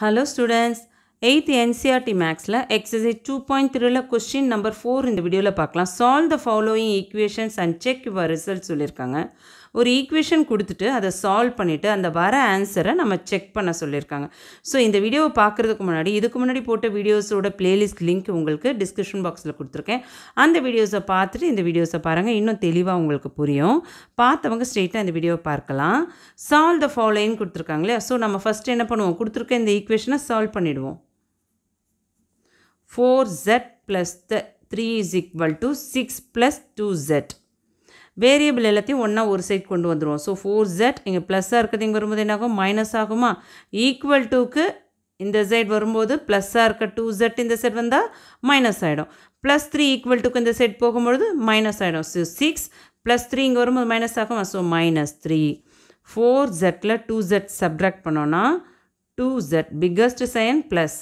hello students eight NCERT மேக்ஸில் exercise two point த்ரீல question number four இந்த வீடியோவில் பார்க்கலாம் solve the following equations and check your result சொல்லியிருக்காங்க ஒரு ஈக்குவேஷன் கொடுத்துட்டு அதை சால்வ் பண்ணிவிட்டு அந்த வர ஆன்சரை நம்ம செக் பண்ண சொல்லியிருக்காங்க ஸோ இந்த வீடியோவை பார்க்குறதுக்கு முன்னாடி இதுக்கு முன்னாடி போட்ட வீடியோஸோட பிளேலிஸ்ட் லிங்க் உங்களுக்கு டிஸ்கிரிப்ஷன் பாக்ஸில் கொடுத்துருக்கேன் அந்த வீடியோஸை பார்த்துட்டு இந்த வீடியோஸை பாருங்கள் இன்னும் தெளிவாக உங்களுக்கு புரியும் பார்த்தவங்க ஸ்ட்ரெயிட்டாக இந்த வீடியோவை பார்க்கலாம் சால்வ் த ஃபாலோயின்னு கொடுத்துருக்காங்க இல்லையா ஸோ நம்ம ஃபஸ்ட்டு என்ன பண்ணுவோம் கொடுத்துருக்க இந்த ஈக்குவேஷனை சால்வ் பண்ணிவிடுவோம் four Z plus the three is equal to six plus two Z variable எல்லாத்தையும் ஒன்றா ஒரு சைட் கொண்டு வந்துடுவோம் ஸோ ஃபோர் ஜெட் இங்கே ப்ளஸ்ஸாக இருக்கிறது இங்கே வரும்போது என்னாகும் மைனஸ் ஆகுமா ஈக்குவல் டூக்கு இந்த சைட் வரும்போது ப்ளஸ்ஸாக இருக்க டூ ஜெட் இந்த சைட் வந்தால் மைனஸ் ஆகிடும் ப்ளஸ் த்ரீ ஈக்குவல் டூக்கு இந்த சைட் போகும்பொழுது மைனஸ் ஆகிடும் ஸோ சிக்ஸ் ப்ளஸ் த்ரீ இங்கே வரும்போது மைனஸ் ஆகும் ஸோ மைனஸ் த்ரீ ஃபோர் ஜெட்டில் டூ ஜெட் சப்ராக்ட் பண்ணோன்னா two Z biggest sign plus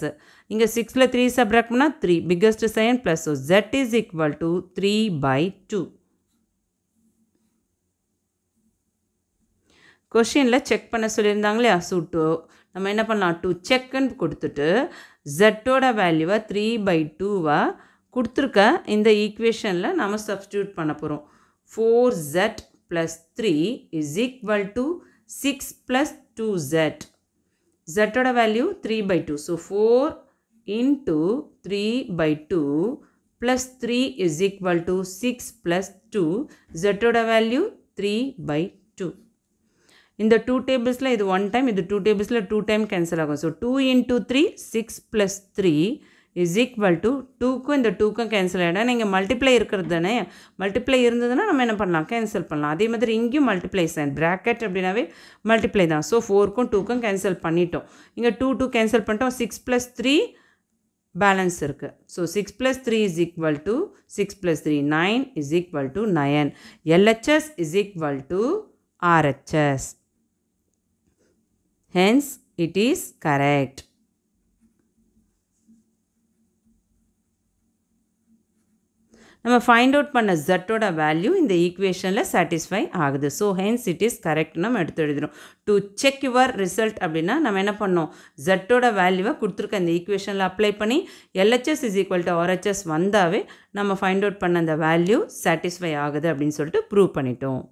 இங்கே சிக்ஸில் த்ரீ சப்ராக்ட் பண்ணால் three biggest sign plus so Z is equal to three by two கொஷினில் check பண்ண சொல்லியிருந்தாங்க இல்லையா ஸோ டூ நம்ம என்ன பண்ணலாம் டூ செக்குன்னு கொடுத்துட்டு ஜெட்டோட வேல்யூவை த்ரீ பை டூவாக கொடுத்துருக்க இந்த ஈக்குவேஷனில் நம்ம சப்ஸ்டியூட் பண்ண போகிறோம் four Z plus three is equal to six plus two Z ஜெட்டோட value three by two so four into three by two plus three is equal to six plus two ஜெட்டோட value three by two இந்த two டேபிள்ஸில் இது one time இது two டேபிள்ஸில் two time cancel ஆகும் so two into three six plus three is equal to டூக்கும் இந்த டூக்கும் கேன்சல் ஆகிடும் நீங்கள் மல்டிப்ளை இருக்கிறது தானே மல்டிப்ளை இருந்ததுன்னா நம்ம என்ன பண்ணலாம் கேன்சல் பண்ணலாம் அதே மாதிரி இங்கேயும் மல்டிப்ளை தான் ப்ராக்கெட் அப்படின்னாவே மல்டிப்ளை தான் ஸோ ஃபோருக்கும் டூக்கும் கேன்சல் பண்ணிட்டோம் இங்கே டூ டூ கேன்சல் பண்ணிட்டோம் சிக்ஸ் ப்ளஸ் த்ரீ பேலன்ஸ் இருக்குது so six plus three is equal to six plus three nine is equal to nine LHS is equal to RHS hence it is correct நம்ம find out பண்ண ஜட்டோட value இந்த ஈக்குவேஷனில் satisfy ஆகுது so hence it is correct நம்ம எடுத்து எழுதிடும் to check your result அப்படின்னா நம்ம என்ன பண்ணோம் ஜட்டோட வேல்யூவை கொடுத்துருக்க இந்த ஈக்குவேஷனில் அப்ளை பண்ணி LHS is equal to RHS வந்தாவே நம்ம ஃபைண்ட் அவுட் பண்ண அந்த வேல்யூ சாட்டிஸ்ஃபை ஆகுது அப்படின்னு சொல்லிட்டு ப்ரூவ் பண்ணிட்டோம்